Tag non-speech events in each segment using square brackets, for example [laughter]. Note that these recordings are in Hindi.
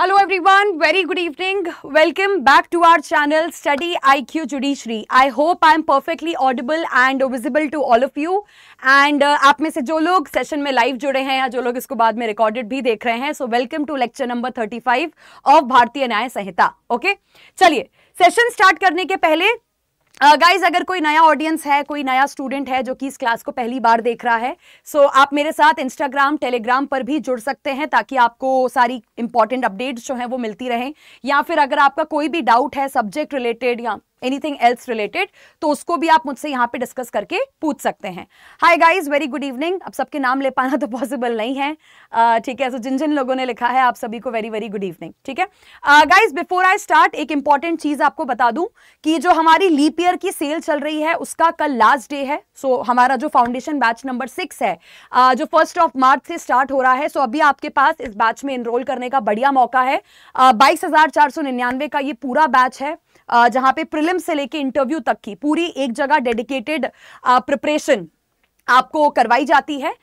Hello everyone very good evening welcome back to our channel study IQ judiciary I hope I am perfectly audible and visible to all of you and आप में से जो लोग सेशन में लाइव जुड़े हैं या जो लोग इसको बाद में रिकॉर्डेड भी देख रहे हैं so welcome to lecture number 35 of Bharatiya Nyaya Sanhita okay चलिए सेशन स्टार्ट करने के पहले गाइज uh, अगर कोई नया ऑडियंस है कोई नया स्टूडेंट है जो कि इस क्लास को पहली बार देख रहा है सो so आप मेरे साथ इंस्टाग्राम टेलीग्राम पर भी जुड़ सकते हैं ताकि आपको सारी इंपॉर्टेंट अपडेट्स जो हैं वो मिलती रहें या फिर अगर आपका कोई भी डाउट है सब्जेक्ट रिलेटेड या एनीथिंग एल्स रिलेटेड तो उसको भी आप मुझसे यहाँ पे डिस्कस करके पूछ सकते हैं hi guys very good evening अब सबके नाम ले पाना तो पॉसिबल नहीं है uh, ठीक है सो so, जिन जिन लोगों ने लिखा है आप सभी को वेरी वेरी गुड इवनिंग ठीक है गाइज बिफोर आई स्टार्ट एक इंपॉर्टेंट चीज़ आपको बता दूँ कि जो हमारी लीप ईयर की सेल चल रही है उसका कल लास्ट डे है सो so, हमारा जो फाउंडेशन बैच नंबर सिक्स है uh, जो फर्स्ट ऑफ मार्च से स्टार्ट हो रहा है सो so अभी आपके पास इस बैच में इनरोल करने का बढ़िया मौका है बाईस uh, का ये पूरा बैच है जहां पे प्रिलिम से लेके इंटरव्यू तक की पूरी एक जगह डेडिकेटेड प्रिपरेशन आपको करवाई जाती है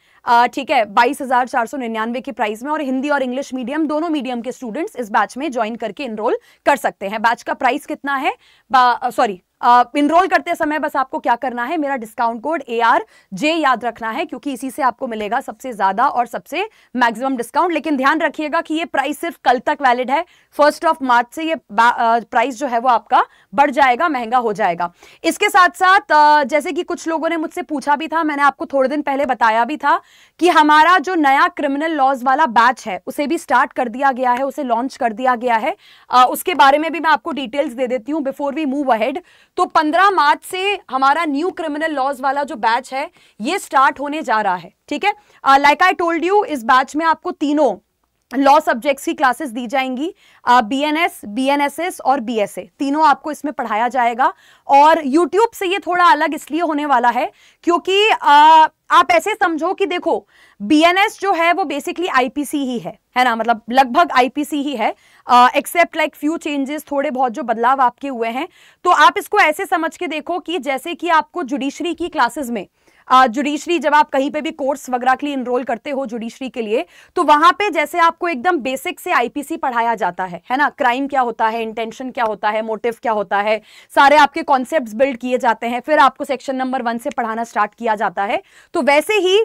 ठीक है बाईस हजार चार सौ निन्यानवे के प्राइस में और हिंदी और इंग्लिश मीडियम दोनों मीडियम के स्टूडेंट्स इस बैच में ज्वाइन करके इनरोल कर सकते हैं बैच का प्राइस कितना है सॉरी इनरोल करते समय बस आपको क्या करना है मेरा discount code A R J याद रखना है क्योंकि इसी से आपको मिलेगा सबसे ज़्यादा और सबसे मैक्सिमम डिस्काउंट लेकिन ध्यान रखिएगा कि ये प्राइस सिर्फ कल तक वैलिड है फर्स्ट ऑफ मार्च से ये प्राइस जो है वो आपका बढ़ जाएगा महंगा हो जाएगा इसके साथ साथ जैसे कि कुछ लोगों ने मुझसे पूछा भी था मैंने आपको थोड़े दिन पहले बताया भी था कि हमारा जो नया क्रिमिनल लॉज वाला बैच है उसे भी स्टार्ट कर दिया गया है उसे लॉन्च कर दिया गया है उसके बारे में भी मैं आपको डिटेल्स दे देती हूँ बिफोर वी मूव अहेड तो 15 मार्च से हमारा न्यू क्रिमिनल लॉज वाला जो बैच है ये स्टार्ट होने जा रहा है ठीक है लाइक आई टोल्ड यू इस बैच में आपको तीनों लॉ सब्जेक्ट्स की क्लासेस दी जाएंगी B N S B N S S और बी एस ए तीनों आपको इसमें पढ़ाया जाएगा और यूट्यूब से ये थोड़ा अलग इसलिए होने वाला है क्योंकि uh, आप ऐसे समझो कि देखो बीएनएस जो है वो बेसिकली आईपीसी ही है है ना मतलब लगभग आईपीसी ही है एक्सेप्ट लाइक फ्यू चेंजेस थोड़े बहुत जो बदलाव आपके हुए हैं तो आप इसको ऐसे समझ के देखो कि जैसे कि आपको जुडिशरी की क्लासेस में जुडिशरी जब आप कहीं पे भी कोर्स वगैरह के लिए इनरोल करते हो जुडिशरी के लिए तो वहां पे जैसे आपको एकदम बेसिक से आईपीसी पढ़ाया जाता है है ना क्राइम क्या होता है इंटेंशन क्या होता है मोटिव क्या होता है सारे आपके कॉन्सेप्ट बिल्ड किए जाते हैं फिर आपको सेक्शन नंबर वन से पढ़ाना स्टार्ट किया जाता है तो वैसे ही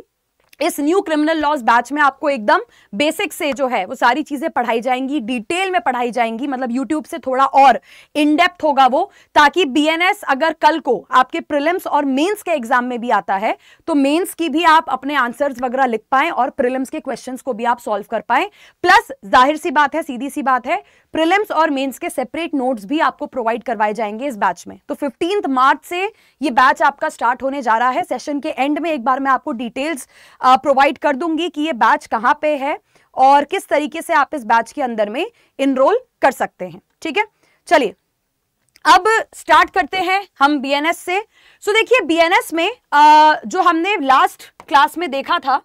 इस न्यू क्रिमिनल लॉज बैच में आपको एकदम बेसिक से जो है वो सारी चीज़ें पढ़ाई जाएंगी डिटेल में पढ़ाई जाएंगी मतलब यूट्यूब से थोड़ा और इनडेप्थ होगा वो ताकि बीएनएस अगर कल को आपके प्रिलिम्स और मेंस के एग्जाम में भी आता है तो मेंस की भी आप अपने आंसर्स वगैरह लिख पाएं और प्रिलिम्स के क्वेश्चन को भी आप सॉल्व कर पाए प्लस जाहिर सी बात है सीधी सी बात है प्रिलिम्स और मेंस के सेपरेट नोट्स भी आपको प्रोवाइड करवाए जाएंगे इस बैच में तो फिफ्टीन मार्च से ये बैच आपका स्टार्ट होने जा रहा है सेशन के एंड में एक बार मैं आपको डिटेल्स प्रोवाइड कर दूंगी कि ये बैच कहाँ पे है और किस तरीके से आप इस बैच के अंदर में इनरोल कर सकते हैं ठीक है चलिए अब स्टार्ट करते हैं हम बीएनएस से सो देखिए बीएनएस में आ, जो हमने लास्ट क्लास में देखा था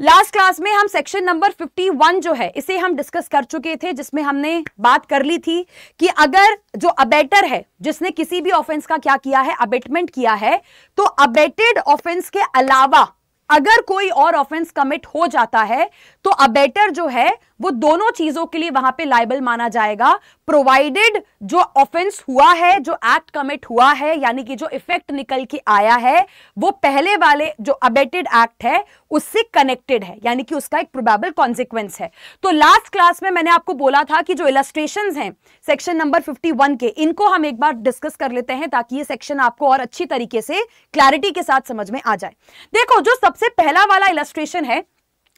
लास्ट क्लास में हम सेक्शन नंबर 51 जो है इसे हम डिस्कस कर चुके थे जिसमें हमने बात कर ली थी कि अगर जो अबेटर है जिसने किसी भी ऑफेंस का क्या किया है अबेटमेंट किया है तो अबेटेड ऑफेंस के अलावा अगर कोई और ऑफेंस कमिट हो जाता है तो अबेटर जो है वो दोनों चीजों के लिए वहां पे लाइबल माना जाएगा प्रोवाइडेड जो ऑफेंस हुआ है जो एक्ट कमिट हुआ है यानी कि जो इफेक्ट निकल के आया है वो पहले वाले जो अबेटेड एक्ट है उससे कनेक्टेड है यानी कि उसका एक प्रोबेबल कॉन्सिक्वेंस है तो लास्ट क्लास में मैंने आपको बोला था कि जो इलस्ट्रेशन हैं सेक्शन नंबर 51 के इनको हम एक बार डिस्कस कर लेते हैं ताकि ये सेक्शन आपको और अच्छी तरीके से क्लैरिटी के साथ समझ में आ जाए देखो जो सबसे पहला वाला इलस्ट्रेशन है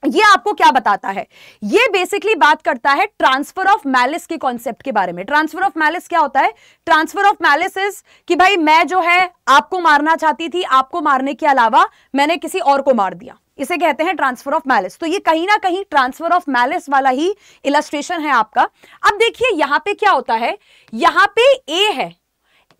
ये आपको क्या बताता है ये बेसिकली बात करता है ट्रांसफर ऑफ मैलिस के कॉन्सेप्ट के बारे में ट्रांसफर ऑफ मैलिस क्या होता है ट्रांसफर ऑफ मैलिस इज कि भाई मैं जो है आपको मारना चाहती थी आपको मारने के अलावा मैंने किसी और को मार दिया इसे कहते हैं ट्रांसफर ऑफ मैलिस तो ये कहीं ना कहीं ट्रांसफर ऑफ मैलिस वाला ही इलस्ट्रेशन है आपका अब देखिए यहां पे क्या होता है यहां पे ए है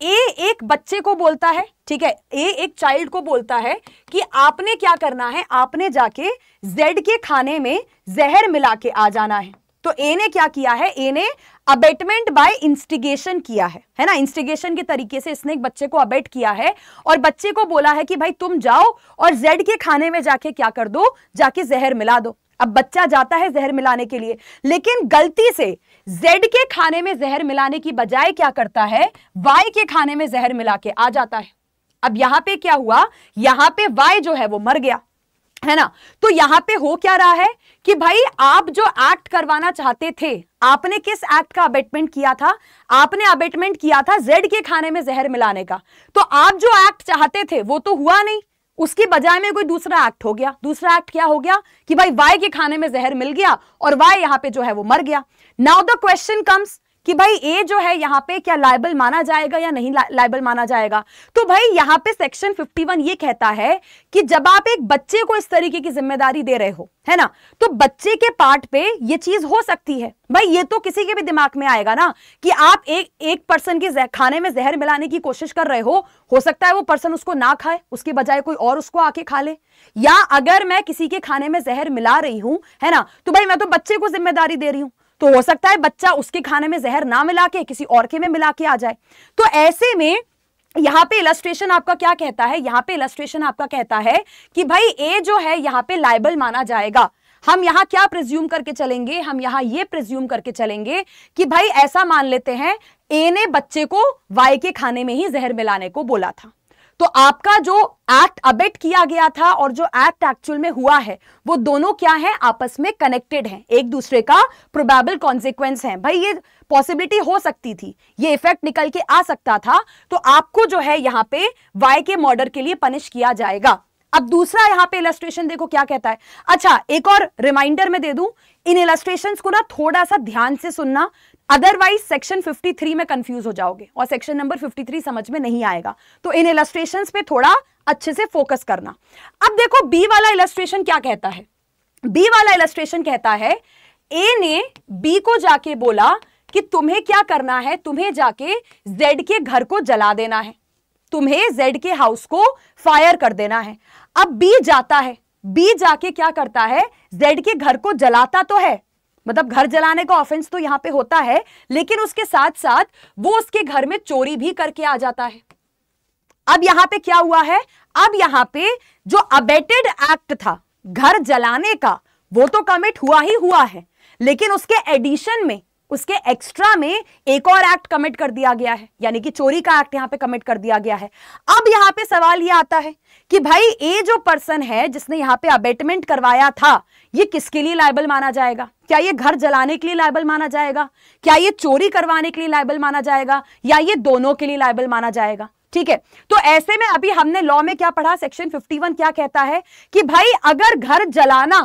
ए एक बच्चे को बोलता है ठीक है ए एक चाइल्ड को बोलता है कि आपने क्या करना है आपने जाके जेड के खाने में जहर मिला के आ जाना है तो ए ने क्या किया है ए ने अबेटमेंट बाय इंस्टिगेशन किया है है ना इंस्टिगेशन के तरीके से इसने एक बच्चे को अबेट किया है और बच्चे को बोला है कि भाई तुम जाओ और जेड के खाने में जाके क्या कर दो जाके जहर मिला दो अब बच्चा जाता है जहर मिलाने के लिए लेकिन गलती से जेड के खाने में जहर मिलाने की बजाय क्या करता है वाई के खाने में जहर मिला के आ जाता है अब यहां पे क्या हुआ यहां पे वाई जो है वो मर गया है ना तो यहां पे हो क्या रहा है कि भाई आप जो एक्ट करवाना चाहते थे आपने किस एक्ट का अबेटमेंट किया था आपने अबेटमेंट किया था जेड के खाने में जहर मिलाने का तो आप जो एक्ट चाहते थे वो तो हुआ नहीं उसकी बजाय में कोई दूसरा एक्ट हो गया दूसरा एक्ट क्या हो गया कि भाई वाई के खाने में जहर मिल गया और वाई यहां पे जो है वो मर गया नाउ द क्वेश्चन कम्स कि भाई ए जो है यहाँ पे क्या लाइबल माना जाएगा या नहीं ला, लाइबल माना जाएगा तो भाई यहाँ पे सेक्शन 51 ये कहता है कि जब आप एक बच्चे को इस तरीके की जिम्मेदारी दे रहे हो है ना तो बच्चे के पार्ट पे ये चीज हो सकती है भाई ये तो किसी के भी दिमाग में आएगा ना कि आप एक एक पर्सन के खाने में जहर मिलाने की कोशिश कर रहे हो हो सकता है वो पर्सन उसको ना खाए उसके बजाय कोई और उसको आके खा ले या अगर मैं किसी के खाने में जहर मिला रही हूं है ना तो भाई मैं तो बच्चे को जिम्मेदारी दे रही हूं तो हो सकता है बच्चा उसके खाने में जहर ना मिला के किसी और के में मिला के आ जाए तो ऐसे में यहाँ पे इलस्ट्रेशन आपका क्या कहता है यहाँ पे इलस्ट्रेशन आपका कहता है कि भाई ए जो है यहाँ पे लाइबल माना जाएगा हम यहाँ क्या प्रिज्यूम करके चलेंगे हम यहाँ ये प्रिज्यूम करके चलेंगे कि भाई ऐसा मान लेते हैं ए ने बच्चे को वाई के खाने में ही जहर मिलाने को बोला था तो आपका जो एक्ट अबेट किया गया था और जो एक्ट एक्चुअल में हुआ है वो दोनों क्या है आपस में कनेक्टेड हैं एक दूसरे का प्रोबेबल कॉन्सिक्वेंस है भाई ये पॉसिबिलिटी हो सकती थी ये इफेक्ट निकल के आ सकता था तो आपको जो है यहाँ पे वाई के मर्डर के लिए पनिश किया जाएगा अब दूसरा यहां पे इलस्ट्रेशन देखो क्या कहता है अच्छा एक और रिमाइंडर में दे दूं इन इलस्ट्रेशन को ना थोड़ा सा ध्यान से सुनना अदरवाइज सेक्शन 53 में कंफ्यूज हो जाओगे और सेक्शन नंबर 53 समझ में नहीं आएगा तो इन इलस्ट्रेशन पे थोड़ा अच्छे से फोकस करना अब देखो बी वाला इलस्ट्रेशन क्या कहता है बी वाला इलस्ट्रेशन कहता है ए ने बी को जाके बोला कि तुम्हें क्या करना है तुम्हें जाके जेड के घर को जला देना है तुम्हें जेड के हाउस को फायर कर देना है अब बी जाता है बी जाके क्या करता है जेड के घर को जलाता तो है मतलब घर जलाने का ऑफेंस तो यहां पे होता है लेकिन उसके साथ साथ वो उसके घर में चोरी भी करके आ जाता है अब यहां पे क्या हुआ है अब यहां पे जो अबेटेड एक्ट था घर जलाने का वो तो कमिट हुआ ही हुआ है लेकिन उसके एडिशन में उसके एक्स्ट्रा में एक और एक्ट कमिट कर दिया गया है यानी कि चोरी का एक्ट यहां पे कमिट कर दिया गया है अब यहां पे सवाल ये आता है कि भाई ये जो पर्सन है जिसने यहां पे अबेटमेंट करवाया था ये किसके लिए लाइबल माना जाएगा क्या ये घर जलाने के लिए लाइबल माना जाएगा क्या ये चोरी करवाने के लिए लाइबल माना जाएगा या ये दोनों के लिए लाइबल माना जाएगा ठीक है तो ऐसे में अभी हमने लॉ में क्या पढ़ा सेक्शन फिफ्टी क्या कहता है कि भाई अगर घर जलाना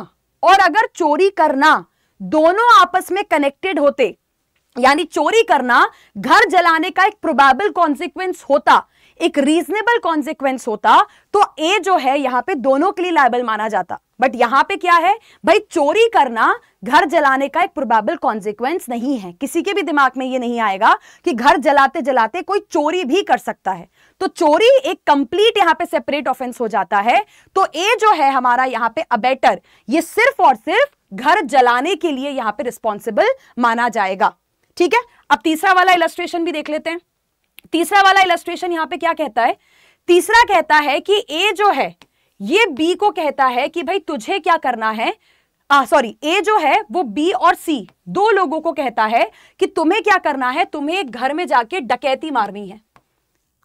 और अगर चोरी करना दोनों आपस में कनेक्टेड होते यानी चोरी करना घर जलाने का एक प्रोबेबल कॉन्सिक्वेंस होता एक रीजनेबल कॉन्सिक्वेंस होता तो ए जो है यहां पे दोनों के लिए लाइबल माना जाता बट यहां पे क्या है भाई चोरी करना घर जलाने का एक प्रोबेबल कॉन्सिक्वेंस नहीं है किसी के भी दिमाग में ये नहीं आएगा कि घर जलाते जलाते कोई चोरी भी कर सकता है तो चोरी एक कंप्लीट यहां पे सेपरेट ऑफेंस हो जाता है तो ए जो है हमारा यहां पे अबेटर ये सिर्फ और सिर्फ घर जलाने के लिए यहां पे रिस्पॉन्सिबल माना जाएगा ठीक है अब तीसरा वाला इलस्ट्रेशन भी देख लेते हैं तीसरा वाला इलस्ट्रेशन यहां पर क्या कहता है तीसरा कहता है कि ए जो है ये बी को कहता है कि भाई तुझे क्या करना है सॉरी ए जो है वो बी और सी दो लोगों को कहता है कि तुम्हें क्या करना है तुम्हें घर में जाके डकैती मारनी है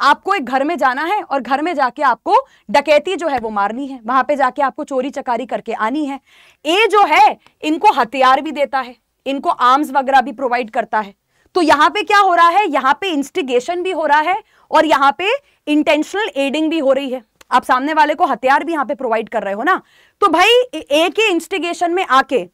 आपको एक घर में जाना है और घर में जाके आपको डकैती जो है वो मारनी है वहां पे जाके आपको चोरी चकारी करके आनी है ए जो है इनको हथियार भी देता है इनको आर्म्स वगैरह भी प्रोवाइड करता है तो यहां पे क्या हो रहा है यहां पे इंस्टिगेशन भी हो रहा है और यहां पे इंटेंशनल एडिंग भी हो रही है आप सामने वाले को हथियार भी यहां पे प्रोवाइड कर रहे हो ना तो भाई ए के इंस्टिगेशन में आके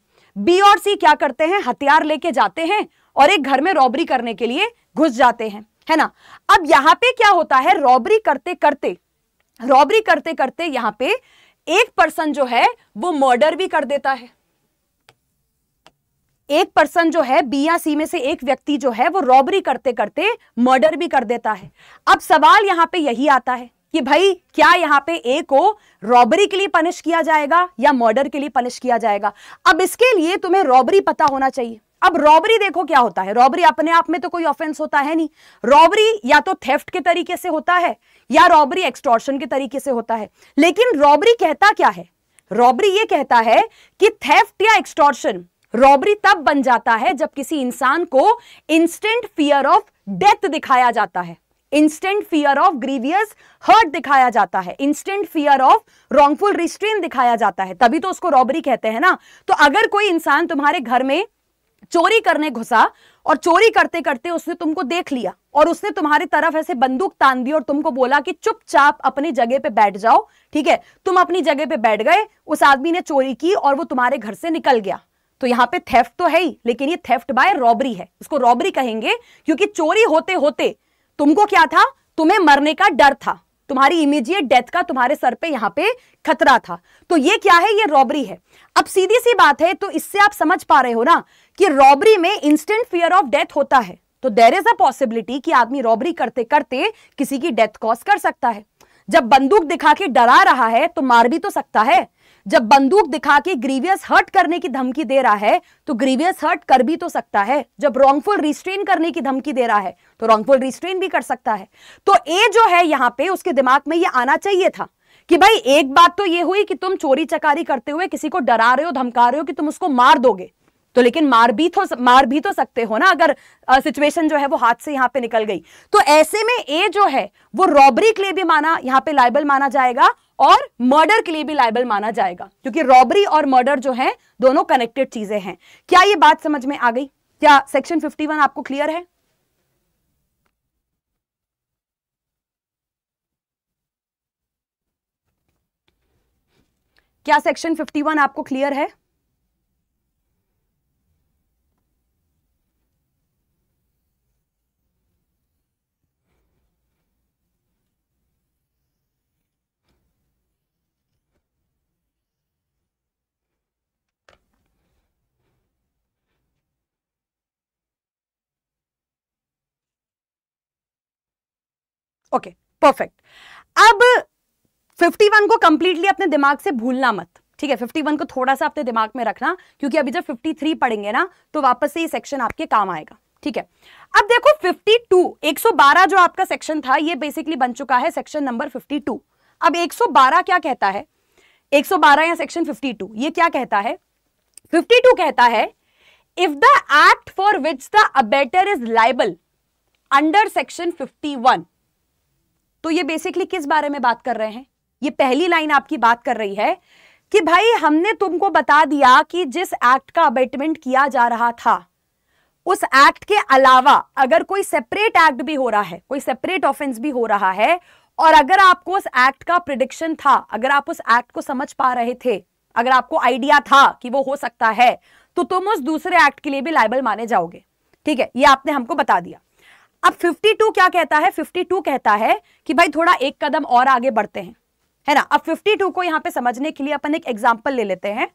बी और सी क्या करते हैं हथियार लेके जाते हैं और एक घर में रॉबरी करने के लिए घुस जाते हैं है ना अब यहां पे क्या होता है रॉबरी करते करते रॉबरी करते करते यहां पे एक पर्सन जो है वो मर्डर भी कर देता है एक पर्सन जो है बी या सी में से एक व्यक्ति जो है वो रॉबरी करते करते मर्डर भी कर देता है अब सवाल यहां पे यही आता है कि भाई क्या यहां पे ए को रॉबरी के लिए पनिश किया जाएगा या मर्डर के लिए पनिश किया जाएगा अब इसके लिए तुम्हें रॉबरी पता होना चाहिए अब रॉबरी देखो क्या होता है रॉबरी अपने आप में तो कोई ऑफेंस होता है नहीं रॉबरी या तो थेफ्ट के तरीके से होता है या रॉबरी एक्सटॉर्शन के तरीके से होता है लेकिन रॉबरी कहता क्या है रॉबरी ये कहता है कि थेफ्ट या एक्सटॉर्शन रॉबरी तब बन जाता है जब किसी इंसान को इंस्टेंट फियर ऑफ डेथ दिखाया जाता है instant fear of grievous hurt दिखाया जाता है instant fear of wrongful restraint दिखाया जाता है तभी तो उसको रॉबरी कहते हैं ना तो अगर कोई इंसान तुम्हारे घर में चोरी करने घुसा और चोरी करते करते उसने तुमको देख लिया और उसने तुम्हारी तरफ ऐसे बंदूक तान दी और तुमको बोला कि चुपचाप अपनी जगह पे बैठ जाओ ठीक है तुम अपनी जगह पे बैठ गए उस आदमी ने चोरी की और वो तुम्हारे घर से निकल गया तो यहां पे थेफ्ट तो है ही लेकिन ये थेफ्ट बाय रॉबरी है उसको रॉबरी कहेंगे क्योंकि चोरी होते होते तुमको क्या था तुम्हें मरने का डर था तुम्हारी इमीजिएट डेथ का तुम्हारे सर पे यहां पे खतरा था तो ये क्या है ये रॉबरी है अब सीधी सी बात है तो इससे आप समझ पा रहे हो ना कि रॉबरी में इंस्टेंट फियर ऑफ डेथ होता है तो देर इज अ पॉसिबिलिटी कि आदमी रॉबरी करते करते किसी की डेथ कॉज कर सकता है जब बंदूक दिखा के डरा रहा है तो मार भी तो सकता है जब बंदूक दिखा के ग्रीवियस हर्ट करने की धमकी दे रहा है तो ग्रीवियस हर्ट कर भी तो सकता है जब रॉन्गफुल रिस्ट्रेन करने की धमकी दे रहा है तो रॉन्गफुल रिस्ट्रेन भी कर सकता है तो ए जो है यहां पे उसके दिमाग में ये आना चाहिए था कि भाई एक बात तो ये हुई कि तुम चोरी चकारी करते हुए किसी को डरा रहे हो धमका रहे हो कि तुम उसको मार दोगे तो लेकिन मार भी तो मार भी तो सकते हो ना अगर सिचुएशन जो है वो हाथ से यहां पे निकल गई तो ऐसे में ए जो है वो रॉबरी के लिए भी माना यहां पे लाइबल माना जाएगा और मर्डर के लिए भी लाइबल माना जाएगा क्योंकि रॉबरी और मर्डर जो है दोनों कनेक्टेड चीजें हैं क्या ये बात समझ में आ गई क्या सेक्शन फिफ्टी आपको क्लियर है क्या सेक्शन फिफ्टी आपको क्लियर है ओके परफेक्ट अब 51 को कंप्लीटली अपने दिमाग से भूलना मत ठीक है 51 को थोड़ा सा अपने दिमाग में रखना क्योंकि अभी जब 53 पढ़ेंगे ना तो वापस से ये सेक्शन आपके काम आएगा ठीक है अब देखो 52 112 जो आपका सेक्शन था ये बेसिकली बन चुका है सेक्शन नंबर 52 अब 112 क्या कहता है 112 या सेक्शन 52 ये क्या कहता है 52 कहता है if the act for which the abettor is liable under section fifty तो ये बेसिकली किस बारे में बात कर रहे हैं ये पहली लाइन आपकी बात कर रही है कि भाई हमने तुमको बता दिया कि जिस एक्ट का अबेटमेंट किया जा रहा था उस एक्ट के अलावा अगर कोई सेपरेट एक्ट भी हो रहा है कोई सेपरेट ऑफेंस भी हो रहा है और अगर आपको उस एक्ट का प्रिडिक्शन था अगर आप उस एक्ट को समझ पा रहे थे अगर आपको आइडिया था कि वो हो सकता है तो तुम उस दूसरे एक्ट के लिए भी लाइबल माने जाओगे ठीक है ये आपने हमको बता दिया अब 52 क्या कहता है 52 कहता है कि भाई थोड़ा एक कदम और आगे बढ़ते हैं है ना अब 52 को यहां पे समझने के लिए अपन एक एग्जाम्पल ले लेते हैं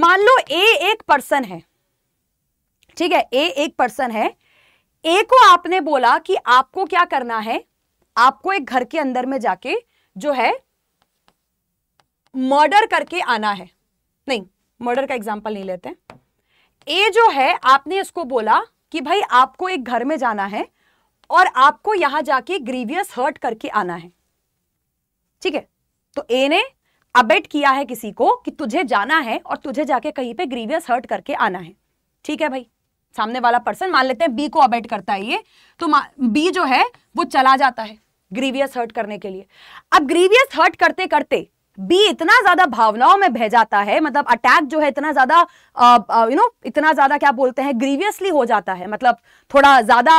मान लो ए एक पर्सन है ठीक है ए एक पर्सन है ए को आपने बोला कि आपको क्या करना है आपको एक घर के अंदर में जाके जो है मर्डर करके आना है नहीं मर्डर का एग्जाम्पल नहीं लेते ए जो है आपने इसको बोला कि भाई आपको एक घर में जाना है और आपको यहां जाके ग्रीवियस हर्ट करके आना है ठीक है तो ए ने अबेट किया है किसी को कि तुझे जाना है और तुझे जाके कहीं पे ग्रीवियस हर्ट करके आना है ठीक है भाई सामने वाला पर्सन मान लेते हैं बी को अबेट करता है ये तो बी जो है वो चला जाता है ग्रीवियस हर्ट करने के लिए अब ग्रीवियस हर्ट करते करते बी इतना ज्यादा भावनाओं में बह जाता है मतलब अटैक जो है इतना ज्यादा यू नो इतना ज्यादा क्या बोलते हैं ग्रीवियसली हो जाता है मतलब थोड़ा ज्यादा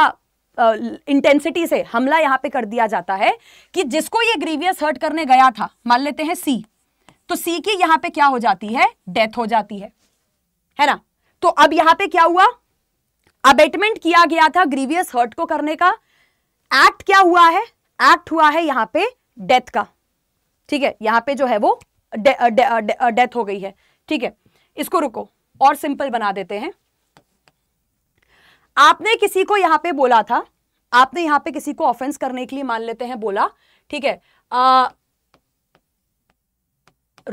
इंटेंसिटी uh, से हमला यहां पे कर दिया जाता है कि जिसको ये ग्रीवियस हर्ट करने गया था मान लेते हैं सी तो सी की यहां पे क्या हो जाती है डेथ हो जाती है है ना तो अब यहां पे क्या हुआ अबेटमेंट किया गया था ग्रीवियस हर्ट को करने का एक्ट क्या हुआ है एक्ट हुआ है यहां पे डेथ का ठीक है यहाँ पे जो है वो डेथ हो गई है ठीक है इसको रुको और सिंपल बना देते हैं आपने किसी को यहाँ पे बोला था आपने यहाँ पे किसी को ऑफेंस करने के लिए मान लेते हैं बोला ठीक है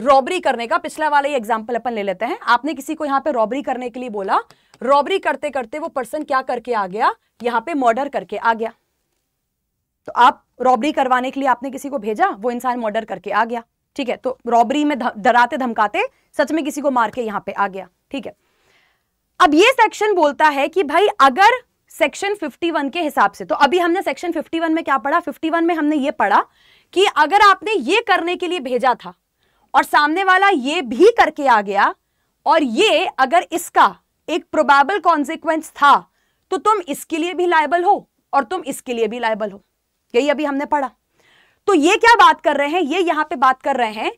रॉबरी करने का पिछला वाला ही एग्जाम्पल अपन ले लेते हैं आपने किसी को यहाँ पे रॉबरी करने के लिए बोला रॉबरी करते करते वो पर्सन क्या करके आ गया यहाँ पे मर्डर करके आ गया तो आप रॉबरी करवाने के लिए आपने किसी को भेजा वो इंसान मर्डर करके आ गया ठीक है तो रॉबरी में डराते धमकाते सच में किसी को मार के यहां पे आ गया ठीक है अब ये सेक्शन बोलता है कि भाई अगर सेक्शन 51 के हिसाब से तो अभी हमने सेक्शन 51 में क्या पढ़ा 51 में हमने ये पढ़ा कि अगर आपने ये करने के लिए भेजा था और सामने वाला ये भी करके आ गया और ये अगर इसका एक प्रोबेबल कॉन्सिक्वेंस था तो तुम इसके लिए भी लाइबल हो और तुम इसके लिए भी लाइबल हो यही अभी हमने पढ़ा तो ये क्या बात कर रहे हैं ये यहां पे बात कर रहे हैं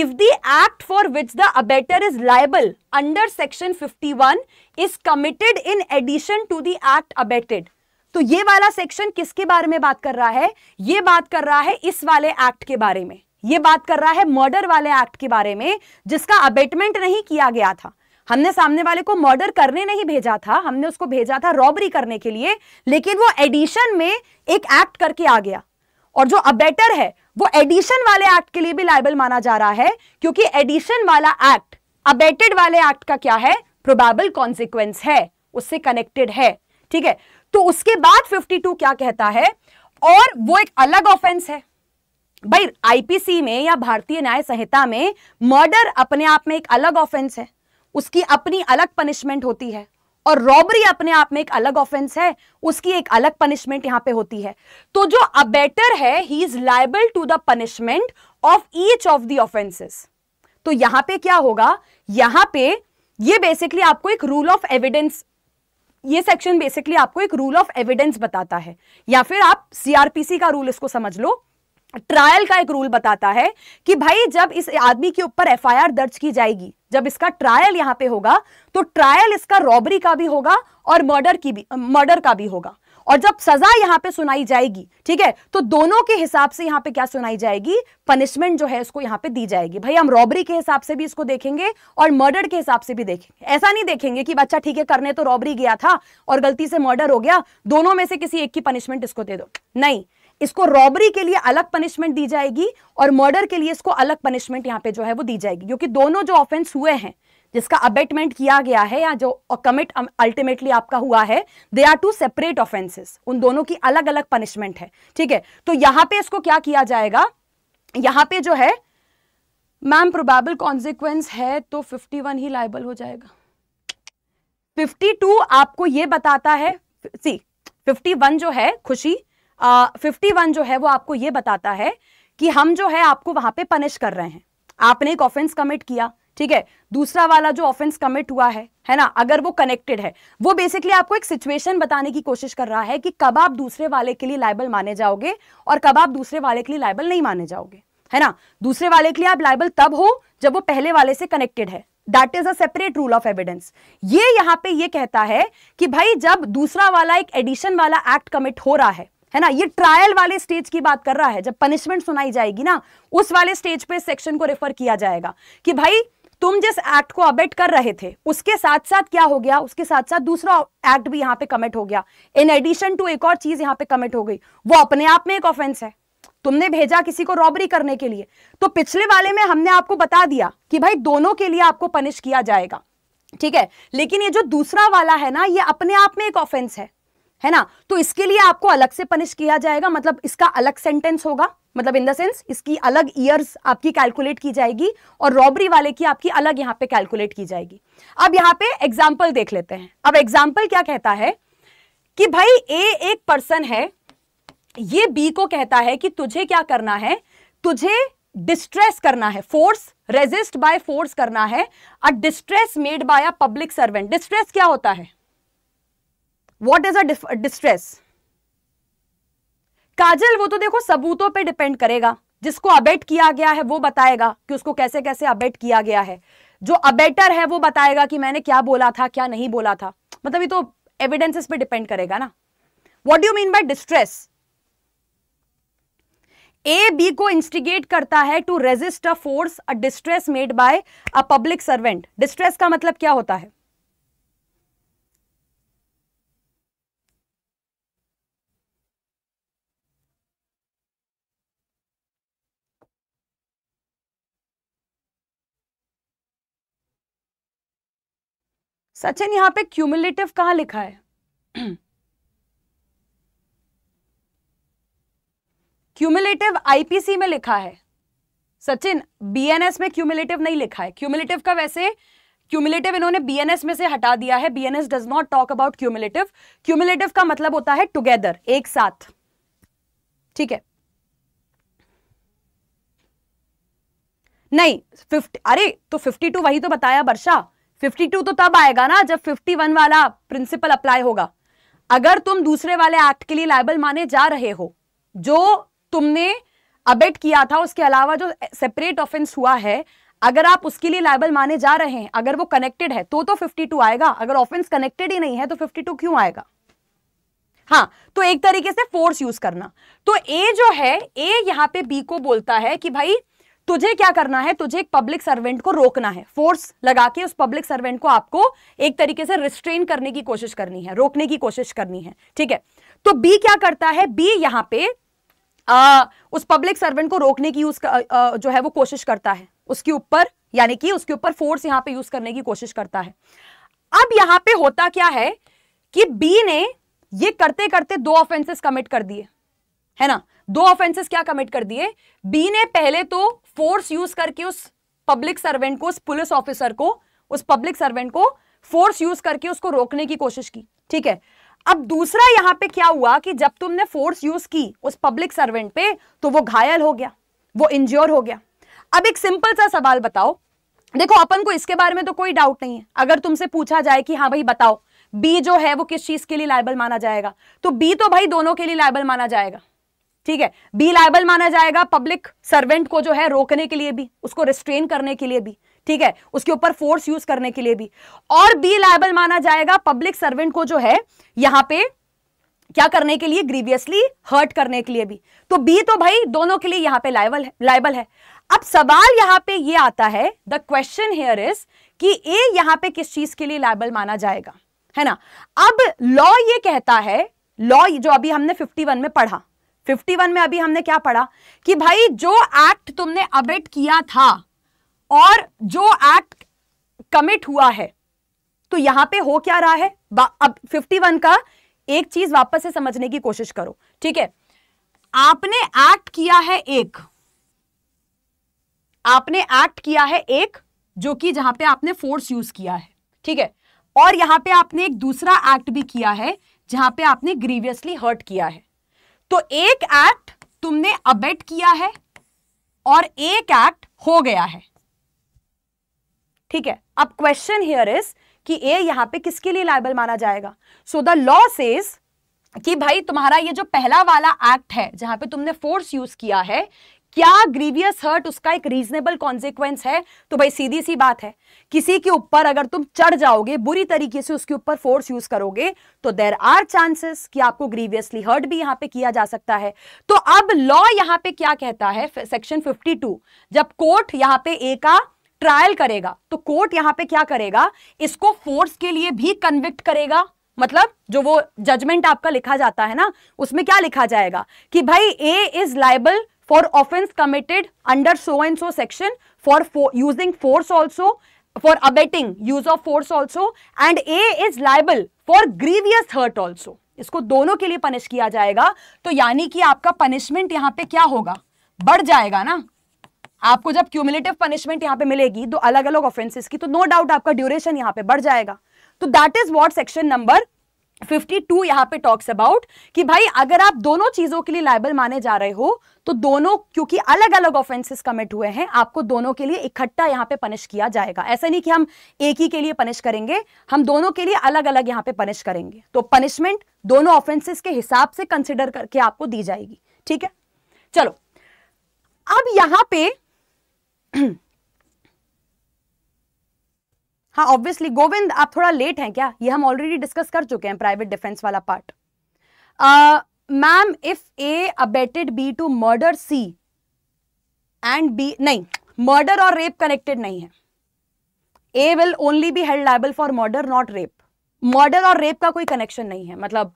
if the act for which the abettor is liable under section 51 is committed in addition to the act abetted तो ये वाला सेक्शन किसके बारे में बात कर रहा है ये बात कर रहा है इस वाले एक्ट के बारे में ये बात कर रहा है मर्डर वाले एक्ट के बारे में जिसका अबेटमेंट नहीं किया गया था हमने सामने वाले को मर्डर करने नहीं भेजा था हमने उसको भेजा था रॉबरी करने के लिए लेकिन वो एडिशन में एक एक्ट करके आ गया और जो अबेटर है वो एडिशन वाले एक्ट के लिए भी लाइबल माना जा रहा है क्योंकि एडिशन वाला एक्ट अबेटेड वाले एक्ट का क्या है प्रोबेबल कॉन्सिक्वेंस है उससे कनेक्टेड है ठीक है तो उसके बाद 52 क्या कहता है और वो एक अलग ऑफेंस है भाई आईपीसी में या भारतीय न्याय संहिता में मर्डर अपने आप में एक अलग ऑफेंस है उसकी अपनी अलग पनिशमेंट होती है और रॉबरी अपने आप में एक अलग ऑफेंस है उसकी एक अलग पनिशमेंट यहां पे होती है तो जो अबेटर है he is liable to the punishment of each of the offences तो यहां पे क्या होगा यहां पे ये बेसिकली आपको एक रूल ऑफ एविडेंस ये सेक्शन बेसिकली आपको एक रूल ऑफ एविडेंस बताता है या फिर आप सीआरपीसी का रूल इसको समझ लो ट्रायल का एक रूल बताता है कि भाई जब इस आदमी के ऊपर एफआईआर दर्ज की जाएगी जब इसका ट्रायल यहां पे होगा तो ट्रायल इसका रॉबरी का भी होगा और मर्डर की भी मर्डर का भी होगा और जब सजा यहां पे सुनाई जाएगी ठीक है तो दोनों के हिसाब से यहां पे क्या सुनाई जाएगी पनिशमेंट जो है इसको यहां पे दी जाएगी भाई हम रॉबरी के हिसाब से भी इसको देखेंगे और मर्डर के हिसाब से भी देखेंगे ऐसा नहीं देखेंगे कि बच्चा ठीक है करने तो रॉबरी गया था और गलती से मर्डर हो गया दोनों में से किसी एक की पनिशमेंट इसको दे दो नहीं इसको रॉबरी के लिए अलग पनिशमेंट दी जाएगी और मर्डर के लिए इसको अलग पनिशमेंट यहाँ पे जो है वो दी जाएगी क्योंकि दोनों जो ऑफेंस हुए हैं जिसका अबेटमेंट किया गया है या जो कमिट अल्टीमेटली आपका हुआ है they are two separate offences उन दोनों की अलग अलग पनिशमेंट है ठीक है तो यहां पे इसको क्या किया जाएगा यहां पे जो है मैम प्रोबेबल कॉन्सिक्वेंस है तो 51 ही लाइबल हो जाएगा 52 आपको ये बताता है सी 51 जो है खुशी फिफ्टी वन जो है वो आपको ये बताता है कि हम जो है आपको वहां पे पनिश कर रहे हैं आपने एक ऑफेंस कमिट किया ठीक है दूसरा वाला जो ऑफेंस कमिट हुआ है है ना अगर वो कनेक्टेड है वो बेसिकली आपको एक सिचुएशन बताने की कोशिश कर रहा है कि कब आप दूसरे वाले के लिए लाइबल माने जाओगे और कब आप दूसरे वाले के लिए लाइबल नहीं माने जाओगे है ना दूसरे वाले के लिए आप लाइबल तब हो जब वो पहले वाले से कनेक्टेड है that is a separate rule of evidence ये यहां पे ये कहता है कि भाई जब दूसरा वाला एक एडिशन वाला एक्ट कमिट हो रहा है है ना ये ट्रायल वाले स्टेज की बात कर रहा है जब पनिशमेंट सुनाई जाएगी ना उस वाले स्टेज पे सेक्शन को रेफर किया जाएगा कि भाई तुम जिस एक्ट को अबेट कर रहे थे उसके साथ साथ क्या हो गया उसके साथ साथ दूसरा एक्ट भी यहां पे कमिट हो गया इन एडिशन टू एक और चीज यहाँ पे कमिट हो गई वो अपने आप में एक ऑफेंस है तुमने भेजा किसी को रॉबरी करने के लिए तो पिछले वाले में हमने आपको बता दिया कि भाई दोनों के लिए आपको पनिश किया जाएगा ठीक है लेकिन ये जो दूसरा वाला है ना ये अपने आप में एक ऑफेंस है है ना तो इसके लिए आपको अलग से पनिश किया जाएगा मतलब इसका अलग सेंटेंस होगा मतलब इन द सेंस इसकी अलग ईयर्स आपकी कैलकुलेट की जाएगी और रॉबरी वाले की आपकी अलग यहाँ पे कैलकुलेट की जाएगी अब यहाँ पे एग्जाम्पल देख लेते हैं अब एग्जाम्पल क्या कहता है कि भाई ए एक पर्सन है ये बी को कहता है कि तुझे क्या करना है तुझे डिस्ट्रेस करना है फोर्स रेजिस्ट बाय फोर्स करना है a distress made by a public servant distress क्या होता है वॉट इज अ डिस्ट्रेस काजल वो तो देखो सबूतों पे डिपेंड करेगा जिसको अबेट किया गया है वो बताएगा कि उसको कैसे कैसे अबेट किया गया है जो अबेटर है वो बताएगा कि मैंने क्या बोला था क्या नहीं बोला था मतलब ये तो एविडेंसेस पे डिपेंड करेगा ना what you mean by distress A B को इंस्टिगेट करता है to resist a force a distress made by a public servant distress का मतलब क्या होता है सचिन यहां पे क्यूमुलेटिव कहां लिखा है क्यूमुलेटिव आईपीसी में लिखा है सचिन बीएनएस में क्यूमुलेटिव नहीं लिखा है क्यूमुलेटिव का वैसे क्यूमुलेटिव इन्होंने बीएनएस में से हटा दिया है BNS does not talk about cumulative cumulative का मतलब होता है टुगेदर एक साथ ठीक है नहीं फिफ्टी अरे तो फिफ्टी टू वही तो बताया वर्षा 52 तो तब आएगा ना जब 51 वाला प्रिंसिपल अप्लाई होगा अगर तुम दूसरे वाले एक्ट के लिए लाइबल माने जा रहे हो जो तुमने अबेट किया था उसके अलावा जो सेपरेट ऑफेंस हुआ है अगर आप उसके लिए लाइबल माने जा रहे हैं अगर वो कनेक्टेड है तो तो 52 आएगा अगर ऑफेंस कनेक्टेड ही नहीं है तो 52 क्यों आएगा हाँ तो एक तरीके से फोर्स यूज करना तो ए जो है ए यहां पे बी को बोलता है कि भाई तुझे क्या करना है तुझे एक पब्लिक सर्वेंट को रोकना है फोर्स लगा के उस पब्लिक सर्वेंट को आपको एक तरीके से रिस्ट्रेन करने की कोशिश करनी है रोकने की कोशिश करनी है ठीक है तो बी क्या करता है बी यहां पे आ, उस पब्लिक सर्वेंट को रोकने की आ, जो है वो कोशिश करता है उसके ऊपर यानी कि उसके ऊपर फोर्स यहां पे यूज करने की कोशिश करता है अब यहां पे होता क्या है कि बी ने ये करते करते दो ऑफेंसेस कमिट कर दिए है ना दो ऑफेंसेस क्या कमिट कर दिए बी ने पहले तो फोर्स यूज करके उस पब्लिक सर्वेंट को उस पुलिस ऑफिसर को उस पब्लिक सर्वेंट को फोर्स यूज करके उसको रोकने की कोशिश की ठीक है अब दूसरा यहां पे क्या हुआ कि जब तुमने फोर्स यूज की उस पब्लिक सर्वेंट पे तो वो घायल हो गया वो इंज्योर हो गया अब एक सिंपल सा सवाल बताओ देखो अपन को इसके बारे में तो कोई डाउट नहीं है अगर तुमसे पूछा जाए कि हाँ भाई बताओ बी जो है वो किस चीज के लिए लाइबल माना जाएगा तो बी तो भाई दोनों के लिए लाइबल माना जाएगा ठीक है बी लाइबल माना जाएगा पब्लिक सर्वेंट को जो है रोकने के लिए भी उसको रिस्ट्रेन करने के लिए भी ठीक है उसके ऊपर फोर्स यूज करने के लिए भी और बी लाइबल माना जाएगा पब्लिक सर्वेंट को जो है यहां पे क्या करने के लिए ग्रीवियसली हर्ट करने के लिए भी तो बी तो भाई दोनों के लिए यहां पे लाइबल है लाइबल है अब सवाल यहां पे ये यह आता है द क्वेश्चन हेयर इज कि ए यहां पे किस चीज के लिए लाइबल माना जाएगा है ना अब लॉ ये कहता है लॉ जो अभी हमने 51 में पढ़ा 51 में अभी हमने क्या पढ़ा कि भाई जो एक्ट तुमने अबेट किया था और जो एक्ट कमिट हुआ है तो यहां पे हो क्या रहा है अब 51 का एक चीज वापस से समझने की कोशिश करो ठीक है आपने एक्ट किया है एक आपने एक्ट किया है एक जो कि जहां पे आपने फोर्स यूज किया है ठीक है और यहां पे आपने एक दूसरा एक्ट भी किया है जहां पे आपने ग्रीवियसली हर्ट किया है तो एक एक्ट तुमने अबेट किया है और एक एक्ट हो गया है ठीक है अब क्वेश्चन हियर इज कि ए यहां पे किसके लिए लाइबल माना जाएगा सो द लॉ सेज कि भाई तुम्हारा ये जो पहला वाला एक्ट है जहां पे तुमने फोर्स यूज किया है क्या ग्रीवियस हर्ट उसका एक रीजनेबल कॉन्सिक्वेंस है तो भाई सीधी सी बात है किसी के ऊपर अगर तुम चढ़ जाओगे बुरी तरीके से उसके ऊपर फोर्स यूज करोगे तो देर आर चांसेस कि आपको ग्रीवियसली हर्ट भी यहां पे किया जा सकता है तो अब लॉ यहां पे क्या कहता है सेक्शन 52 जब कोर्ट यहां पे ए का ट्रायल करेगा तो कोर्ट यहां पे क्या करेगा इसको फोर्स के लिए भी कन्विक्ट करेगा मतलब जो वो जजमेंट आपका लिखा जाता है ना उसमें क्या लिखा जाएगा कि भाई A is liable for offence committed under so and so section for using force also for abetting use of force also and A is liable for grievous hurt also इसको दोनों के लिए पनिश किया जाएगा तो यानी कि आपका पनिशमेंट यहां पे क्या होगा बढ़ जाएगा ना आपको जब क्यूमिलेटिव पनिशमेंट यहां पे मिलेगी तो अलग अलग ऑफेंसेस की तो नो no डाउट आपका ड्यूरेशन यहां पे बढ़ जाएगा तो that is what section number 52 यहां पे टॉक्स अबाउट कि भाई अगर आप दोनों चीजों के लिए लाइबल माने जा रहे हो तो दोनों क्योंकि अलग अलग ऑफेंसेस कमिट हुए हैं आपको दोनों के लिए इकट्ठा यहां पे पनिश किया जाएगा ऐसा नहीं कि हम एक ही के लिए पनिश करेंगे हम दोनों के लिए अलग अलग यहां पे पनिश करेंगे तो पनिशमेंट दोनों ऑफेंसेस के हिसाब से कंसिडर करके आपको दी जाएगी ठीक है चलो अब यहां पर [clears throat] [clears throat] हाँ ऑब्वियसली गोविंद आप थोड़ा लेट हैं क्या ये हम ऑलरेडी डिस्कस कर चुके हैं प्राइवेट डिफेंस वाला part ma'am if A abetted B to murder C and B नहीं मर्डर और रेप कनेक्टेड नहीं है A will only be held liable for murder not rape murder और रेप का कोई कनेक्शन नहीं है मतलब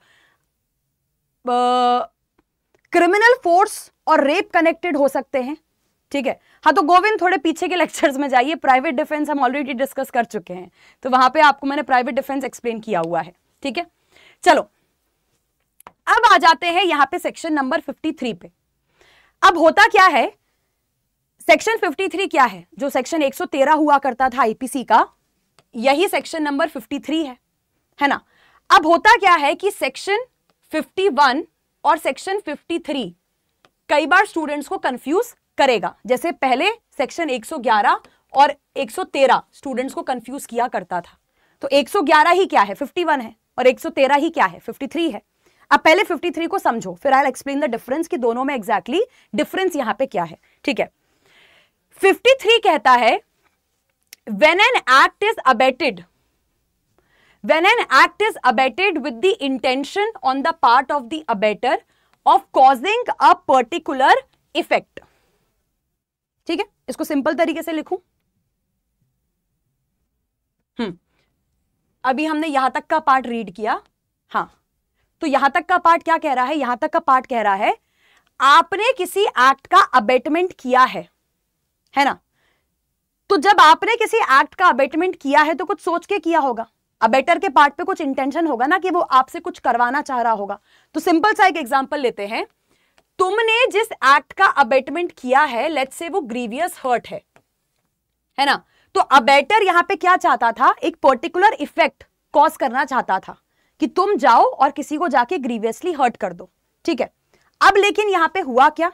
क्रिमिनल uh, फोर्स और रेप कनेक्टेड हो सकते हैं ठीक है हाँ तो गोविंद थोड़े पीछे के लेक्चर्स में जाइए प्राइवेट डिफेंस हम ऑलरेडी डिस्कस कर चुके हैं तो वहां पे आपको मैंने प्राइवेट डिफेंस एक्सप्लेन किया हुआ है ठीक है चलो अब आ जाते हैं यहां पे सेक्शन नंबर 53 पे अब होता क्या है सेक्शन 53 क्या है जो सेक्शन 113 हुआ करता था आईपीसी का यही सेक्शन नंबर फिफ्टी है है ना अब होता क्या है कि सेक्शन फिफ्टी और सेक्शन फिफ्टी कई बार स्टूडेंट्स को कंफ्यूज करेगा जैसे पहले सेक्शन 111 और 113 स्टूडेंट्स को कंफ्यूज किया करता था तो 111 ही क्या है 51 है और 113 ही क्या है 53 है अब पहले 53 को समझो फिर आई एक्सप्लेन द डिफरेंस कि दोनों में एग्जैक्टली exactly डिफरेंस यहां पे क्या है ठीक है 53 कहता है when an act is abetted when an act is abetted with the intention on the part of the abettor of causing a particular effect ठीक है इसको सिंपल तरीके से लिखू हम्म अभी हमने यहां तक का पार्ट रीड किया हाँ तो यहां तक का पार्ट क्या कह रहा है यहां तक का पार्ट कह रहा है आपने किसी एक्ट का अबेटमेंट किया है है ना तो जब आपने किसी एक्ट का अबेटमेंट किया है तो कुछ सोच के किया होगा अबेटर के पार्ट पे कुछ इंटेंशन होगा ना कि वो आपसे कुछ करवाना चाह रहा होगा तो सिंपल सा एक एग्जाम्पल लेते हैं तुमने जिस एक्ट का अबेटमेंट किया है लेट से वो ग्रीवियस हर्ट है है ना तो अबेटर यहां पे क्या चाहता था एक पर्टिकुलर इफेक्ट कॉज करना चाहता था कि तुम जाओ और किसी को जाके ग्रीवियसली हर्ट कर दो ठीक है अब लेकिन यहां पे हुआ क्या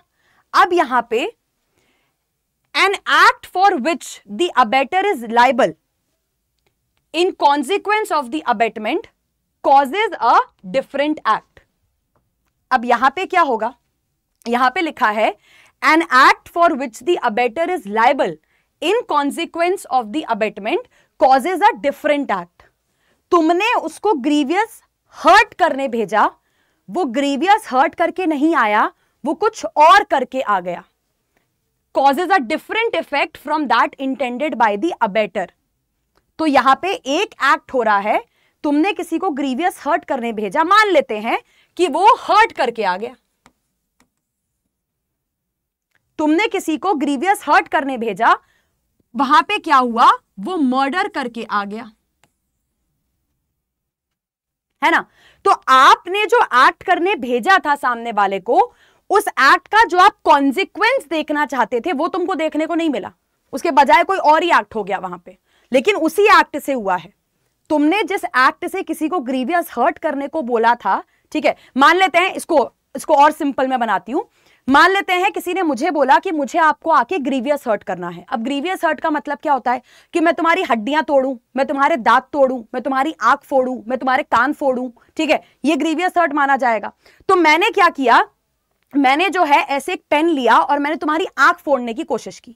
अब यहां पे an act for which the abettor is liable in consequence of the abetment causes a different act अब यहां पे क्या होगा यहां पे लिखा है an act for which the abettor is liable in consequence of the abetment causes a different act तुमने उसको ग्रीवियस हर्ट करने भेजा वो ग्रीवियस हर्ट करके नहीं आया वो कुछ और करके आ गया causes a different effect from that intended by the abettor तो यहां पे एक एक्ट हो रहा है तुमने किसी को ग्रीवियस हर्ट करने भेजा मान लेते हैं कि वो हर्ट करके आ गया तुमने किसी को ग्रीवियस हर्ट करने भेजा वहां पे क्या हुआ वो मर्डर करके आ गया है ना तो आपने जो एक्ट करने भेजा था सामने वाले को उस एक्ट का जो आप कॉन्सिक्वेंस देखना चाहते थे वो तुमको देखने को नहीं मिला उसके बजाय कोई और ही एक्ट हो गया वहां पे लेकिन उसी एक्ट से हुआ है तुमने जिस एक्ट से किसी को ग्रीवियस हर्ट करने को बोला था ठीक है मान लेते हैं इसको इसको और सिंपल में बनाती हूं मान लेते हैं किसी ने मुझे बोला कि मुझे आपको आके ग्रीवियस हर्ट करना है अब ग्रीवियस हर्ट का मतलब क्या होता है कि मैं तुम्हारी हड्डियां तोड़ू मैं तुम्हारे दांत तोड़ू मैं तुम्हारी आंख फोड़ू मैं तुम्हारे कान फोड़ू ठीक है ये ग्रीवियस हर्ट माना जाएगा तो मैंने क्या किया मैंने जो है ऐसे एक पेन लिया और मैंने तुम्हारी आंख फोड़ने की कोशिश की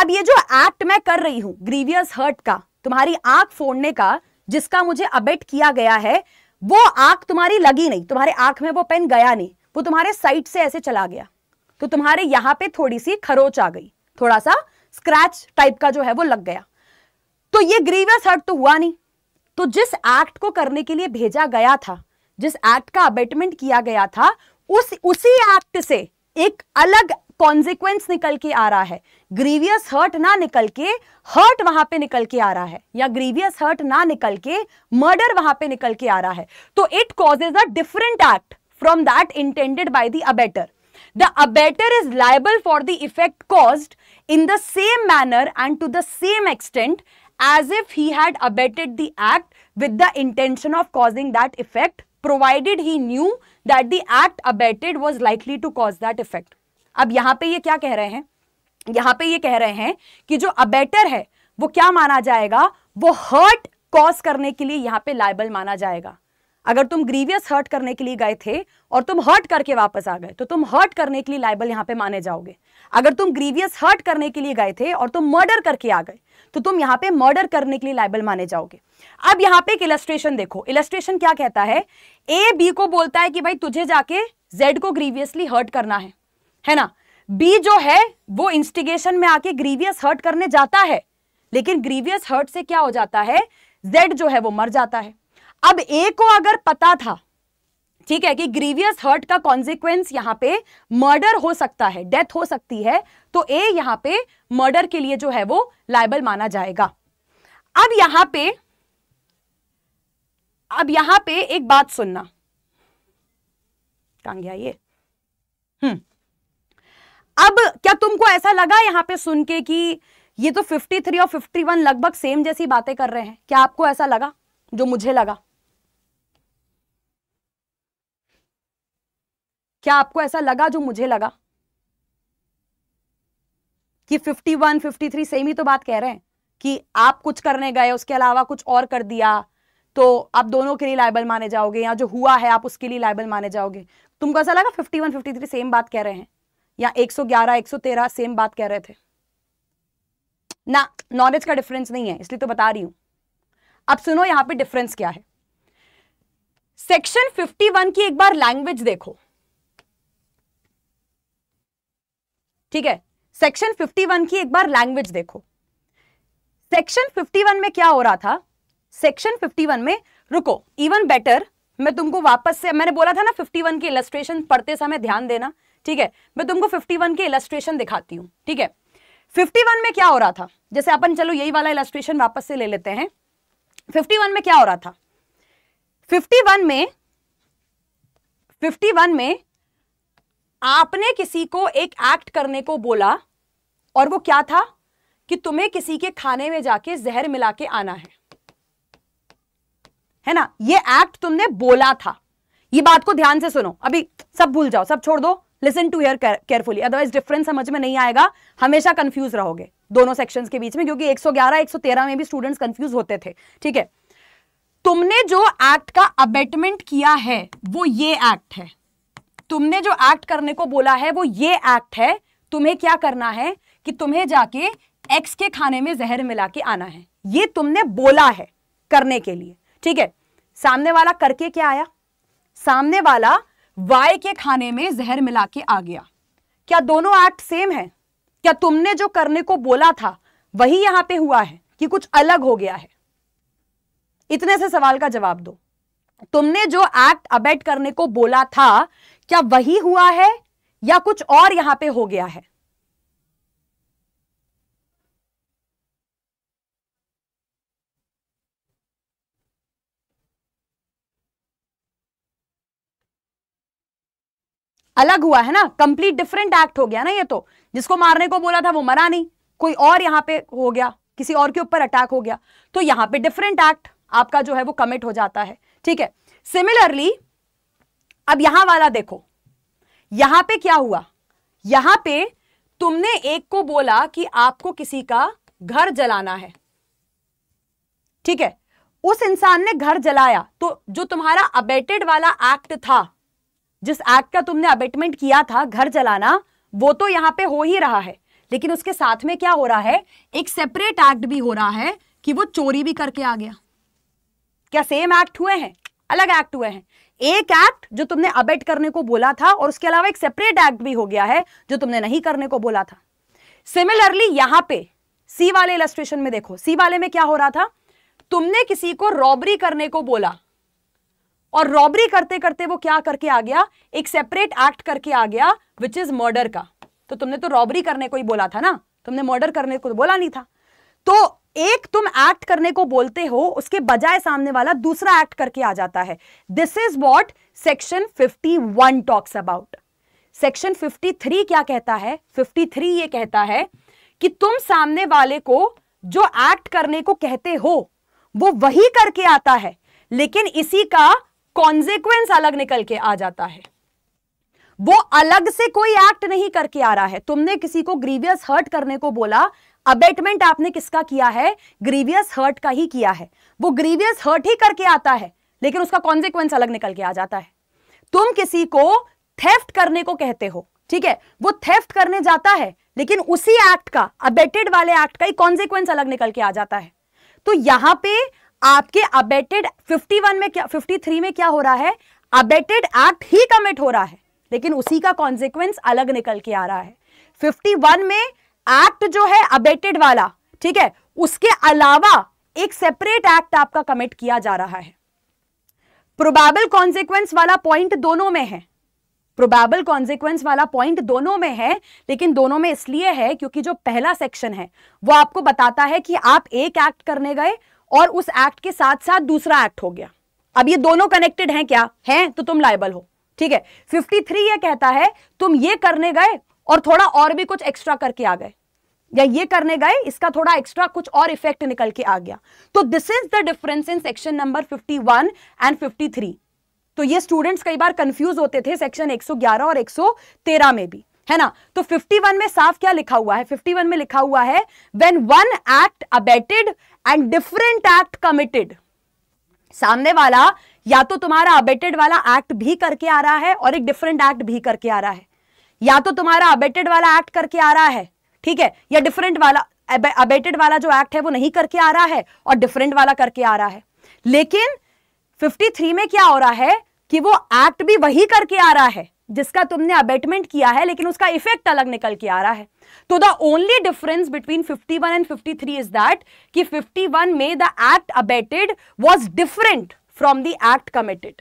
अब ये जो एक्ट मैं कर रही हूं ग्रीवियस हर्ट का तुम्हारी आंख फोड़ने का जिसका मुझे अबेट किया गया है वो आंख तुम्हारी लगी नहीं तुम्हारे आंख में वो पेन गया नहीं वो तुम्हारे साइड से ऐसे चला गया तो तुम्हारे यहां पे थोड़ी सी खरोच आ गई थोड़ा सा स्क्रैच टाइप का जो है वो लग गया तो ये ग्रीवियस हर्ट तो हुआ नहीं तो जिस एक्ट को करने के लिए भेजा गया था जिस एक्ट का अबेटमेंट किया गया था उस उसी एक्ट से एक अलग कॉन्सिक्वेंस निकल के आ रहा है ग्रीवियस हर्ट ना निकल के हर्ट वहां पे निकल के आ रहा है या ग्रीवियस हर्ट ना निकल के मर्डर वहां पे निकल के आ रहा है तो it causes a different act from that intended by the abettor. The abettor is liable for the effect caused in the same manner and to the same extent as if he had abetted the act with the intention of causing that effect provided he knew that the act abetted was likely to cause that effect. ab yahan pe ye kya keh rahe hain yahan pe ye keh rahe hain ki jo abettor hai wo kya mana jayega wo hurt cause karne ke liye yahan pe liable mana jayega अगर तुम ग्रीवियस हर्ट करने के लिए गए थे और तुम हर्ट करके वापस आ गए तो तुम हर्ट करने के लिए लाइबल यहाँ पे माने जाओगे अगर तुम ग्रीवियस हर्ट करने के लिए गए थे और तुम मर्डर करके आ गए तो तुम यहाँ पे मर्डर करने के लिए लाइबल माने जाओगे अब यहाँ पे एक इलेस्ट्रेशन देखो इलेस्ट्रेशन क्या कहता है ए बी को बोलता है कि भाई तुझे जाके जेड को ग्रीवियसली हर्ट करना है है ना बी जो है वो इंस्टिगेशन में आके ग्रीवियस हर्ट करने जाता है लेकिन ग्रीवियस हर्ट से क्या हो जाता है जेड जो है वो मर जाता है अब ए को अगर पता था ठीक है कि ग्रीवियस हर्ट का कॉन्सिक्वेंस यहां पे मर्डर हो सकता है डेथ हो सकती है तो ए यहां पे मर्डर के लिए जो है वो लाइबल माना जाएगा अब यहां पे अब यहां पे एक बात सुनना कहा गया ये हम्म अब क्या तुमको ऐसा लगा यहां पे सुन के कि ये तो 53 और 51 लगभग सेम जैसी बातें कर रहे हैं क्या आपको ऐसा लगा जो मुझे लगा क्या आपको ऐसा लगा जो मुझे लगा कि 51, 53 सेम ही तो बात कह रहे हैं कि आप कुछ करने गए उसके अलावा कुछ और कर दिया तो आप दोनों के लिए लाइबल माने जाओगे या जो हुआ है आप उसके लिए लाइबल माने जाओगे तुमको ऐसा लगा 51, 53 सेम बात कह रहे हैं या 111, 113 सेम बात कह रहे थे ना नॉलेज का डिफरेंस नहीं है इसलिए तो बता रही हूं अब सुनो यहां पर डिफरेंस क्या है सेक्शन 51 की एक बार लैंग्वेज देखो ठीक है सेक्शन 51 की एक बार लैंग्वेज देखो सेक्शन 51 में क्या हो रहा था सेक्शन 51 में रुको इवन बेटर मैं तुमको वापस से मैंने बोला था ना 51 वन की इलस्ट्रेशन पढ़ते समय ध्यान देना ठीक है मैं तुमको 51 वन की इलस्ट्रेशन दिखाती हूँ ठीक है 51 में क्या हो रहा था जैसे अपन चलो यही वाला इलस्ट्रेशन वापस से ले लेते हैं फिफ्टी में क्या हो रहा था 51 में 51 में आपने किसी को एक एक्ट करने को बोला और वो क्या था कि तुम्हें किसी के खाने में जाके जहर मिला के आना है है ना ये एक्ट तुमने बोला था ये बात को ध्यान से सुनो अभी सब भूल जाओ सब छोड़ दो listen to here carefully otherwise difference समझ में नहीं आएगा हमेशा कंफ्यूज रहोगे दोनों सेक्शन के बीच में क्योंकि 111 113 में भी स्टूडेंट्स कंफ्यूज होते थे ठीक है तुमने जो एक्ट का अबेटमेंट किया है वो ये एक्ट है तुमने जो एक्ट करने को बोला है वो ये एक्ट है तुम्हें क्या करना है कि तुम्हें जाके एक्स के खाने में जहर मिला के आना है ये तुमने बोला है करने के लिए ठीक है सामने वाला करके क्या आया सामने वाला वाई के खाने में जहर मिला के आ गया क्या दोनों एक्ट सेम है क्या तुमने जो करने को बोला था वही यहां पे हुआ है कि कुछ अलग हो गया है इतने से सवाल का जवाब दो तुमने जो एक्ट अबेट करने को बोला था क्या वही हुआ है या कुछ और यहां पे हो गया है अलग हुआ है ना कंप्लीट डिफरेंट एक्ट हो गया ना ये तो जिसको मारने को बोला था वो मरा नहीं कोई और यहां पे हो गया किसी और के ऊपर अटैक हो गया तो यहां पे डिफरेंट एक्ट आपका जो है वो कमिट हो जाता है ठीक है सिमिलरली अब यहां वाला देखो यहां पे क्या हुआ यहां पे तुमने एक को बोला कि आपको किसी का घर जलाना है ठीक है उस इंसान ने घर जलाया तो जो तुम्हारा अबेटेड वाला एक्ट था जिस एक्ट का तुमने अबेटमेंट किया था घर जलाना वो तो यहां पे हो ही रहा है लेकिन उसके साथ में क्या हो रहा है एक सेपरेट एक्ट भी हो रहा है कि वो चोरी भी करके आ गया क्या सेम एक्ट हुए हैं अलग एक्ट हुए हैं एक एक्ट जो तुमने अबेट करने को बोला था और उसके अलावा एक सेपरेट एक्ट भी हो गया है जो तुमने नहीं करने को बोला था सिमिलरली यहां पे सी वाले इलेस्ट्रेशन में देखो सी वाले में क्या हो रहा था तुमने किसी को रॉबरी करने को बोला और रॉबरी करते करते वो क्या करके आ गया एक सेपरेट एक्ट करके आ गया विच इज मर्डर का तो तुमने तो रॉबरी करने को ही बोला था ना तुमने मर्डर करने को तो बोला नहीं था तो एक तुम एक्ट करने को बोलते हो उसके बजाय सामने वाला दूसरा एक्ट करके आ जाता है this is what section 51 talks about section 53 क्या कहता है 53 ये कहता है कि तुम सामने वाले को जो एक्ट करने को कहते हो वो वही करके आता है लेकिन इसी का कॉन्सिक्वेंस अलग निकल के आ जाता है वो अलग से कोई एक्ट नहीं करके आ रहा है तुमने किसी को ग्रीवियस हर्ट करने को बोला अबेटमेंट आपने किसका किया है ग्रीवियस हर्ट का ही किया है वो ग्रीवियस हर्ट ही करके आता है लेकिन उसका कॉन्सिक्वेंस अलग निकल के आ जाता है तुम किसी को थेफ्ट करने को कहते हो ठीक है वो थेफ्ट करने जाता है लेकिन उसी एक्ट का अबेटेड वाले एक्ट का ही कॉन्सिक्वेंस अलग निकल के आ जाता है तो यहां पे आपके अबेटेड 51 में क्या 53 में क्या हो रहा है अबेटेड एक्ट ही कमिट हो रहा है लेकिन उसी का कॉन्सिक्वेंस अलग निकल के आ रहा है 51 में एक्ट जो है अबेटेड वाला ठीक है उसके अलावा एक सेपरेट एक्ट आपका कमिट किया जा रहा है प्रोबेबल कॉन्सिक्वेंस वाला पॉइंट दोनों में है प्रोबेबल कॉन्सिक्वेंस वाला पॉइंट दोनों में है लेकिन दोनों में इसलिए है क्योंकि जो पहला सेक्शन है वो आपको बताता है कि आप एक एक्ट करने गए और उस एक्ट के साथ साथ दूसरा एक्ट हो गया अब ये दोनों कनेक्टेड हैं क्या हैं तो तुम लाइबल हो ठीक है 53 ये कहता है तुम ये करने गए और थोड़ा और भी कुछ एक्स्ट्रा करके आ गए या ये करने गए इसका थोड़ा एक्स्ट्रा कुछ और इफेक्ट निकल के आ गया तो this is the difference in section number 51 and 53 तो ये स्टूडेंट्स कई बार कंफ्यूज होते थे सेक्शन 111 और 113 में भी है ना तो 51 में साफ क्या लिखा हुआ है 51 में लिखा हुआ है when one act abetted and different act committed सामने वाला या तो तुम्हारा अबेटेड वाला एक्ट भी करके आ रहा है और एक डिफरेंट एक्ट भी करके आ रहा है या तो तुम्हारा अबेटेड वाला एक्ट करके आ रहा है ठीक है या डिफरेंट वाला अबेटेड वाला जो एक्ट है वो नहीं करके आ रहा है और डिफरेंट वाला करके आ रहा है लेकिन 53 में क्या हो रहा है कि वो एक्ट भी वही करके आ रहा है जिसका तुमने अबेटमेंट किया है लेकिन उसका इफेक्ट अलग निकल के आ रहा है तो the only difference between 51 and fifty three is that कि 51 में the act abetted was different from the act committed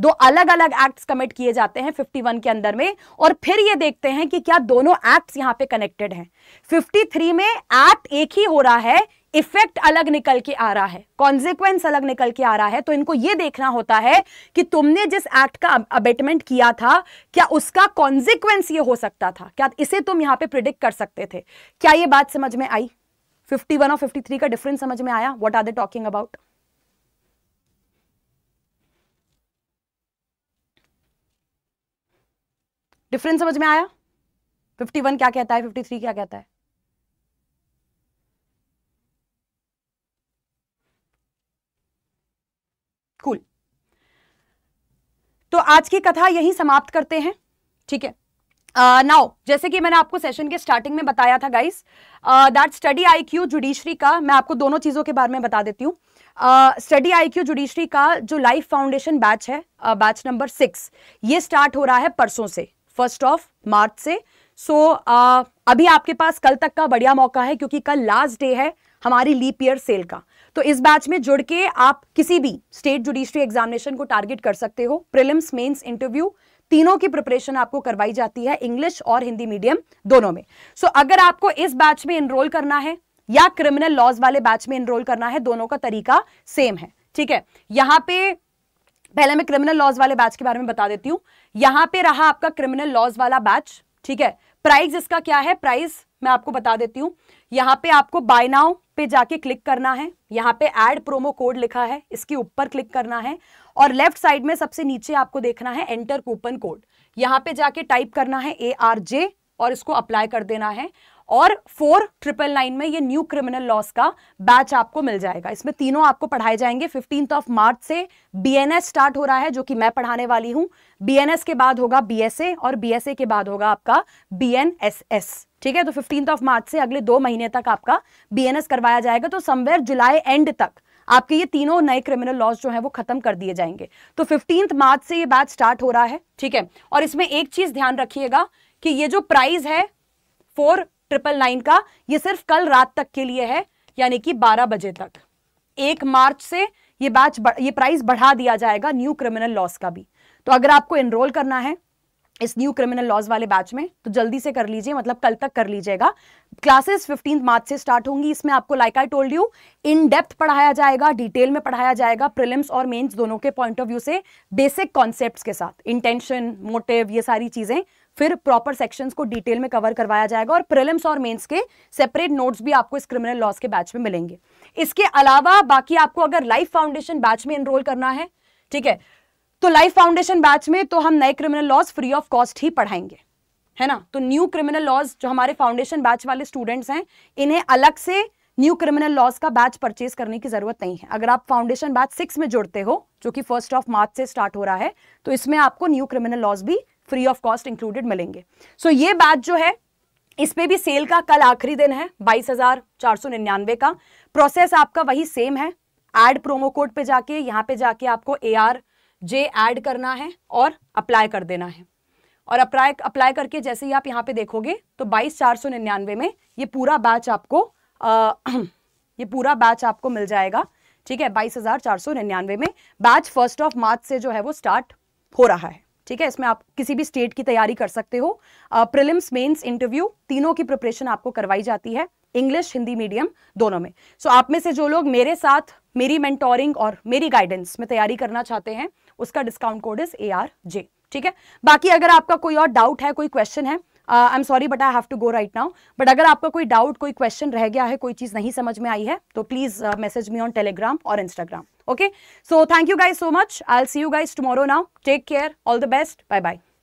दो अलग अलग एक्ट्स कमिट किए जाते हैं 51 के अंदर में और फिर ये देखते हैं कि क्या दोनों एक्ट्स यहां पे कनेक्टेड हैं 53 में एक्ट एक ही हो रहा है इफेक्ट अलग निकल के आ रहा है कॉन्सिक्वेंस अलग निकल के आ रहा है तो इनको ये देखना होता है कि तुमने जिस एक्ट का अबेटमेंट किया था क्या उसका कॉन्सिक्वेंस ये हो सकता था क्या इसे तुम यहाँ पे प्रिडिक्ट कर सकते थे क्या ये बात समझ में आई 51 और 53 का डिफरेंस समझ में आया what are they talking about difference समझ में आया 51 क्या कहता है 53 क्या कहता है कूल cool. तो आज की कथा यही समाप्त करते हैं ठीक है नाउ uh, जैसे कि मैंने आपको सेशन के स्टार्टिंग में बताया था guys that study I Q judiciary का मैं आपको दोनों चीज़ों के बारे में बता देती हूँ स्टडी आई क्यू जुडिशरी का जो लाइफ फाउंडेशन बैच है बैच नंबर सिक्स ये स्टार्ट हो रहा है परसों से फर्स्ट ऑफ मार्च से सो so, uh, अभी आपके पास कल तक का बढ़िया मौका है क्योंकि कल लास्ट डे है हमारी लीप ईयर सेल का तो इस बैच में जुड़ के आप किसी भी स्टेट जुडिशरी एग्जामिनेशन को टारगेट कर सकते हो प्रिलिम्स मेंस इंटरव्यू तीनों की प्रिपरेशन आपको करवाई जाती है इंग्लिश और हिंदी मीडियम दोनों में सो so, अगर आपको इस बैच में इनरोल करना है या क्रिमिनल लॉज वाले बैच में इनरोल करना है दोनों का तरीका सेम है ठीक है यहां पे पहले मैं क्रिमिनल लॉज वाले बैच के बारे में बता देती हूँ यहाँ पे रहा आपका क्रिमिनल लॉज वाला बैच ठीक है प्राइस इसका क्या है प्राइस मैं आपको बता देती हूँ यहाँ पे आपको बाय नाउ पे जाके क्लिक करना है यहाँ पे एड प्रोमो कोड लिखा है इसके ऊपर क्लिक करना है और लेफ्ट साइड में सबसे नीचे आपको देखना है एंटर कूपन कोड यहाँ पे जाके टाइप करना है ए आर जे और इसको अप्लाई कर देना है और फोर ट्रिपल नाइन में ये न्यू क्रिमिनल लॉस का बैच आपको मिल जाएगा इसमें तीनों आपको पढ़ाए जाएंगे फिफ्टींथ ऑफ मार्च से बीएनएस स्टार्ट हो रहा है जो कि मैं पढ़ाने वाली हूं बीएनएस के बाद होगा बीएसए और बीएसए के बाद होगा आपका बीएनएसएस ठीक है तो फिफ्टींथ ऑफ मार्च से अगले दो महीने तक आपका बीएनएस करवाया जाएगा तो समवेयर जुलाई एंड तक आपके ये तीनों नए क्रिमिनल लॉज जो है वो खत्म कर दिए जाएंगे तो फिफ्टींथ मार्च से ये बैच स्टार्ट हो रहा है ठीक है और इसमें एक चीज ध्यान रखिएगा कि ये जो प्राइस है फोर ट्रिपल नाइन का ये सिर्फ कल रात तक के लिए है यानी कि 12 बजे तक एक मार्च से ये बैच ये प्राइस बढ़ा दिया जाएगा न्यू क्रिमिनल लॉस का भी तो अगर आपको एनरोल करना है इस न्यू क्रिमिनल लॉज वाले बैच में तो जल्दी से कर लीजिए मतलब कल तक कर लीजिएगा क्लासेस फिफ्टीन मार्च से स्टार्ट होंगी इसमें आपको like I told you in depth पढ़ाया जाएगा डिटेल में पढ़ाया जाएगा प्रिलिम्स और मेंस दोनों के पॉइंट ऑफ व्यू से बेसिक कॉन्सेप्ट्स के साथ इंटेंशन मोटिव ये सारी चीज़ें फिर प्रॉपर सेक्शंस को डिटेल में कवर करवाया जाएगा और प्रिलिम्स और मेंस के सेपरेट नोट्स भी आपको इस क्रिमिनल लॉस के बैच में मिलेंगे इसके अलावा बाकी आपको अगर लाइफ फाउंडेशन बैच में एनरोल करना है ठीक है तो लाइफ फाउंडेशन बैच में तो हम नए criminal laws free of cost ही पढ़ाएंगे है ना तो न्यू क्रिमिनल लॉज जो हमारे फाउंडेशन बैच वाले स्टूडेंट्स हैं इन्हें अलग से न्यू क्रिमिनल लॉज का बैच परचेज करने की जरूरत नहीं है अगर आप फाउंडेशन बैच सिक्स में जुड़ते हो जो कि फर्स्ट ऑफ मार्च से स्टार्ट हो रहा है तो इसमें आपको न्यू क्रिमिनल लॉज भी फ्री ऑफ कॉस्ट इंक्लूडेड मिलेंगे सो so, ये बैच जो है पे भी सेल का कल आखिरी दिन है बाईस हजार चार सौ निन्यानवे का प्रोसेस आपका वही सेम है एड प्रोमो कोड पे जाके यहाँ पे जाके आपको ए आर जे एड करना है और अप्लाई कर देना है और अप्लाई अप्लाई करके जैसे ही आप यहाँ पे देखोगे तो बाईस चार सौ निन्यानवे में ये पूरा बैच आपको आ, [clears throat] ये पूरा बैच आपको मिल जाएगा ठीक है बाईस हजार चार सौ निन्यानवे में बैच फर्स्ट ऑफ मार्च से जो है वो स्टार्ट हो रहा है ठीक है इसमें आप किसी भी स्टेट की तैयारी कर सकते हो प्रिलिम्स मेंस इंटरव्यू तीनों की प्रिपरेशन आपको करवाई जाती है इंग्लिश हिंदी मीडियम दोनों में सो so, आप में से जो लोग मेरे साथ मेरी मेंटोरिंग और मेरी गाइडेंस में तैयारी करना चाहते हैं उसका discount code is A R J ठीक है बाकी अगर आपका कोई और डाउट है कोई क्वेश्चन है I am sorry but I have to go right now but अगर आपका कोई डाउट कोई क्वेश्चन रह गया है कोई चीज़ नहीं समझ में आई है तो please message me on Telegram और Instagram okay so thank you guys so much I'll see you guys tomorrow now take care all the best bye bye